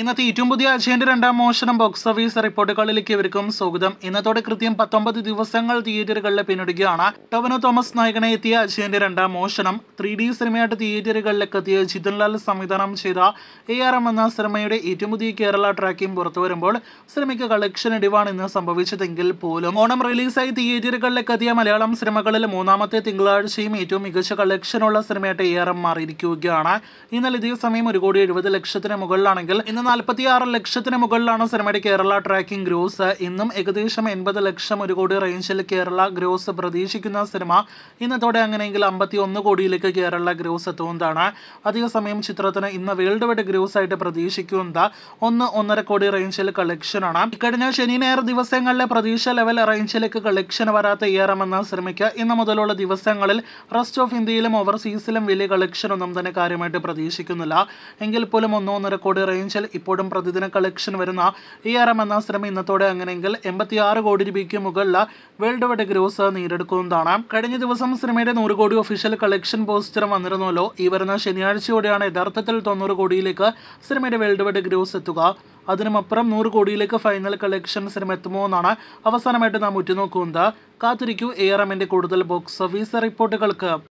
ഇന്നത്തെ ഏറ്റവും പുതിയ ആഴ്ചയുടെ രണ്ടാം മോഷണം ബോക്സ് ഓഫീസ് റിപ്പോർട്ടുകളിലേക്ക് ഇവർക്കും സ്വാഗതം ഇന്നത്തോടെ കൃത്യം പത്തൊമ്പത് ദിവസങ്ങൾ തിയേറ്ററുകളിൽ പിന്നിടുകയാണ് ടോവിനോ തോമസ് നായകനെ എത്തിയ ആഴ്ചയുടെ രണ്ടാം മോഷണം ത്രീ ഡി സിനിമയായിട്ട് തിയേറ്ററുകളിലേക്ക് എത്തിയ ജിതൻലാൽ സംവിധാനം ചെയ്ത എ ആർ എം എന്ന സിനിമയുടെ ഏറ്റവും പുതിയ കേരള ട്രാക്കിംഗ് പുറത്തു വരുമ്പോൾ സിനിമയ്ക്ക് കളക്ഷൻ ഇടിവാണ് ഇന്ന് സംഭവിച്ചതെങ്കിൽ പോലും ഓണം റിലീസായി തിയേറ്ററുകളിലേക്ക് എത്തിയ മലയാളം സിനിമകളിൽ മൂന്നാമത്തെ തിങ്കളാഴ്ചയും ഏറ്റവും മികച്ച കളക്ഷനുള്ള സിനിമയായിട്ട് എ ആർ എം മാറിയിരിക്കുകയാണ് ഇന്നലെ ഇതേ സമയം ഒരു കോടി എഴുപത് ലക്ഷത്തിന് മുകളിലാണെങ്കിൽ ഇന്ന് നാൽപ്പത്തി ആറ് ലക്ഷത്തിന് മുകളിലാണ് സിനിമയുടെ കേരള ട്രാക്കിംഗ് ഗ്രോസ് ഇന്നും ഏകദേശം എൺപത് ലക്ഷം ഒരു കോടി റേഞ്ചിൽ കേരള ഗ്രോസ് പ്രതീക്ഷിക്കുന്ന സിനിമ ഇന്നത്തോടെ അങ്ങനെയെങ്കിൽ അമ്പത്തി ഒന്ന് കോടിയിലേക്ക് കേരള ഗ്രോസ് എത്തുന്നതാണ് അതേസമയം ചിത്രത്തിന് ഇന്ന് വേൾഡ് വൈഡ് ഗ്രോസ് ആയിട്ട് പ്രതീക്ഷിക്കുന്നത് ഒന്ന് ഒന്നര കോടി റേഞ്ചിൽ കളക്ഷനാണ് ഇക്കഴിഞ്ഞ ശനി ഞായർ ദിവസങ്ങളിലെ പ്രതീക്ഷ ലെവൽ റേഞ്ചിലേക്ക് കളക്ഷൻ വരാത്ത ഏറമെന്ന സിനിമയ്ക്ക് ഇന്ന് മുതലുള്ള ദിവസങ്ങളിൽ റെസ്റ്റ് ഓഫ് ഇന്ത്യയിലും ഓവർസീസിലും വലിയ കളക്ഷൻ ഒന്നും തന്നെ കാര്യമായിട്ട് പ്രതീക്ഷിക്കുന്നില്ല എങ്കിൽ പോലും ഒന്നര കോടി റേഞ്ചിൽ ഇപ്പോഴും പ്രതിദിന കളക്ഷൻ വരുന്ന ആർ എം എന്ന ശ്രമം ഇന്നത്തോടെ അങ്ങനെയെങ്കിൽ എൺപത്തി ആറ് കോടി രൂപയ്ക്ക് മുകളിൽ വേൾഡ് വൈഡ് ഗ്രോസ് നേരിടുക്കുന്നതാണ് കഴിഞ്ഞ ദിവസം സിനിമയുടെ നൂറ് കോടി ഒഫീഷ്യൽ കളക്ഷൻ പോസ്റ്റർ വന്നിരുന്നല്ലോ ഈ വരുന്ന ശനിയാഴ്ചയോടെയാണ് യഥാർത്ഥത്തിൽ തൊണ്ണൂറ് കോടിയിലേക്ക് സിനിമയുടെ വേൾഡ് വൈഡ് ഗ്രോസ് എത്തുക അതിനുമപ്പുറം നൂറ് കോടിയിലേക്ക് ഫൈനൽ കളക്ഷൻ സിനിമ എത്തുമോ എന്നാണ് അവസാനമായിട്ട് നാം ഉറ്റുനോക്കുന്നത് കാത്തിരിക്കൂ എ ആർ എമ്മിൻ്റെ കൂടുതൽ ബോക്സ് ഓഫീസ് റിപ്പോർട്ടുകൾക്ക്